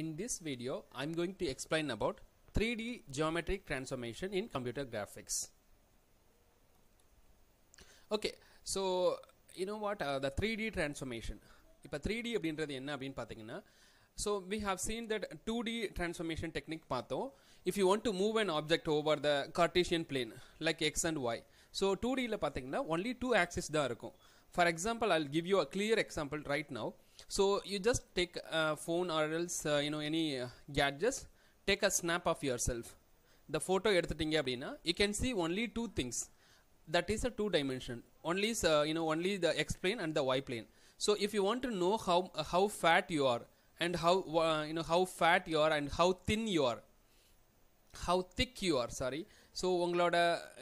in this video I'm going to explain about 3D geometric transformation in computer graphics okay so you know what uh, the 3D transformation if 3D so we have seen that 2D transformation technique patho if you want to move an object over the Cartesian plane like X and Y so 2D only two axes for example I'll give you a clear example right now so you just take a phone or else uh, you know any uh, gadgets take a snap of yourself the photo எடுத்துட்டீங்க அப்படின்னா you can see only two things that is a two dimension only uh, you know only the x plane and the y plane so if you want to know how uh, how fat you are and how uh, you know how fat you are and how thin you are how thick you are sorry so உங்களோட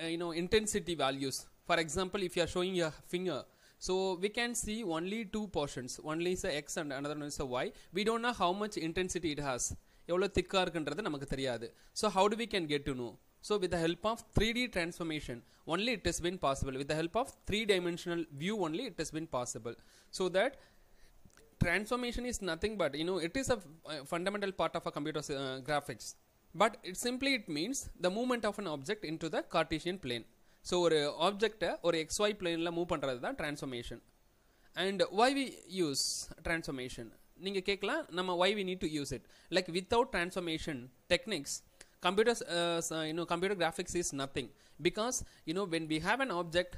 uh, you know intensity values for example if you are showing your finger so we can see only two portions. Only is X and another one is Y. We don't know how much intensity it has. So how do we can get to know? So with the help of 3D transformation, only it has been possible. With the help of 3 with the help of three dimensional view only it is transformation is nothing but you know it is a fundamental part of a computer uh, graphics but it simply it means the movement of an object into the cartesian plane ஸோ ஒரு ஆப்ஜெக்டை ஒரு X Y plane move பண்ணுறது தான் transformation and why we use transformation நீங்கள் கேட்கலாம் நம்ம why why we need to use it? Like without transformation techniques, uh, uh, you know computer graphics is nothing because you know when we have an object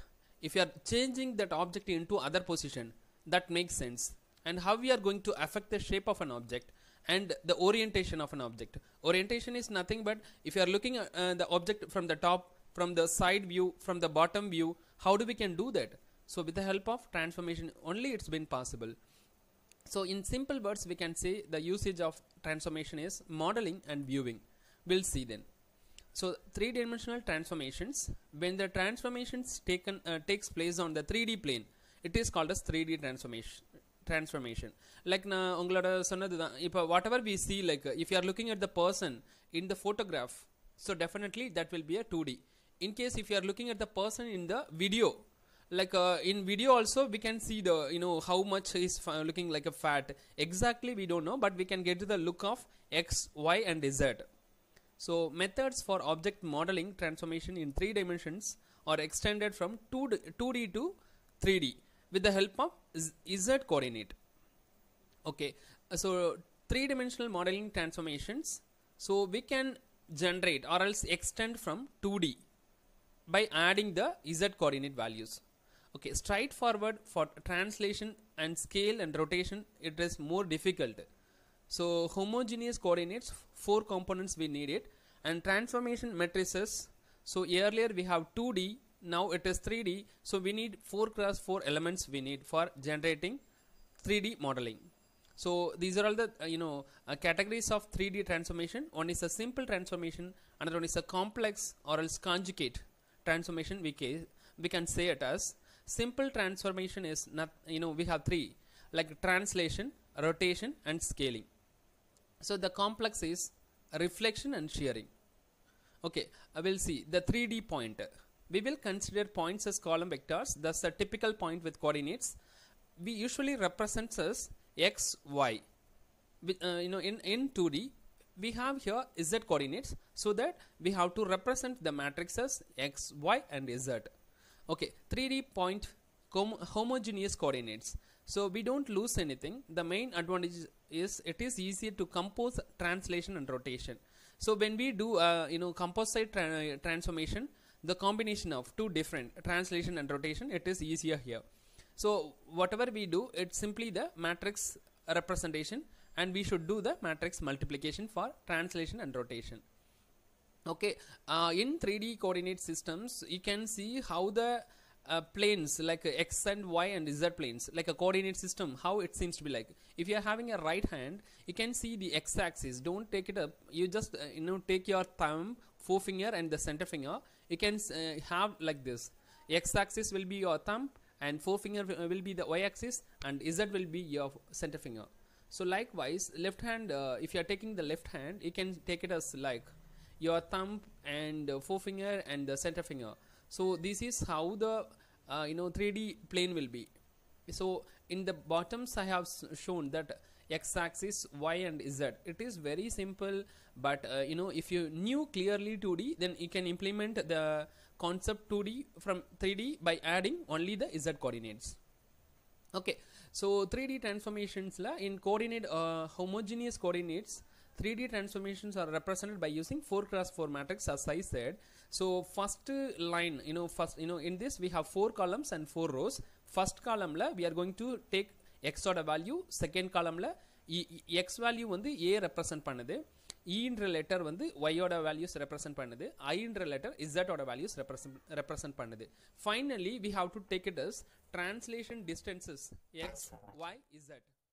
if you are changing that object into other position that makes sense and how we are going to affect the shape of an object and the orientation of an object orientation is nothing but if you are looking uh, the object from the top from the side view, from the bottom view. How do we can do that? So with the help of transformation only it's been possible. So in simple words we can say the usage of transformation is modeling and viewing. We'll see then. So three-dimensional transformations, when the transformations taken uh, takes place on the 3D plane, it is called as 3D transformation transformation like na, உங்களோட சொன்னது தான் இப்போ whatever we see like if you the looking at the person in the photograph so definitely that will be in case if you are looking at the person in the video like uh, in video also we can see the you know how much is looking like a fat exactly we don't know but we can get to the look of x y and z so methods for object modeling transformation in three dimensions are extended from 2D, 2D to 3D with the help of z coordinate okay so three dimensional modeling transformations so we can generate or else extend from 2D by adding the z coordinate values. Okay, straightforward for translation and scale and rotation, it is more difficult. So homogeneous coordinates, four components we need it and transformation matrices. So earlier we have 2D, now it is 3D. So we need four cross four elements we need for generating 3D modeling. So these are all the uh, you know uh, categories of 3D transformation. One is a simple transformation, another one is a complex or else conjugate transformation we can we can say it as simple transformation is not you know we have three like translation rotation and scaling so the complex is reflection and shearing okay i will see the 3d point we will consider points as column vectors thus a typical point with coordinates we usually represents as x y uh, you know in in 2d we have here z coordinates so that we have to represent the matrices x, y and z. Okay, 3D point homogeneous coordinates. So we don't lose anything. The main advantage is it is easier to compose translation and rotation. So when we do uh, you know composite tra transformation, the combination of two different translation and rotation, it is easier here. So whatever we do, it's simply the matrix representation and we should do the matrix multiplication for translation and rotation okay uh, in 3d coordinate systems you can see how the uh, planes like x and y and z planes like a coordinate system how it seems to be like if you are having a right hand you can see the x axis don't take it up you just uh, you know take your thumb forefinger and the center finger you can uh, have like this x axis will be your thumb and forefinger will be the y axis and z will be your center finger so likewise left hand uh, if you are taking the left hand you can take it as like your thumb and uh, forefinger and the center finger so this is how the uh, you know 3d plane will be so in the bottoms I have shown that x-axis y and z it is very simple but uh, you know if you knew clearly 2d then you can implement the concept 2d from 3d by adding only the z coordinates okay so 3D transformations la in coordinate uh, homogeneous coordinates 3D transformations are represented by using 4 cross 4 matrix as I said. So first line you know first you know in this we have 4 columns and 4 rows. First column la we are going to take x order value second column la e, e, x value the a represent பண்ணுது ஈன்ற letter வந்து ஒய்யோட values represent பண்ணுது ஐன்ற letter இசட்டோட values represent represent பண்ணுது finally we have to take it as translation distances X Y Z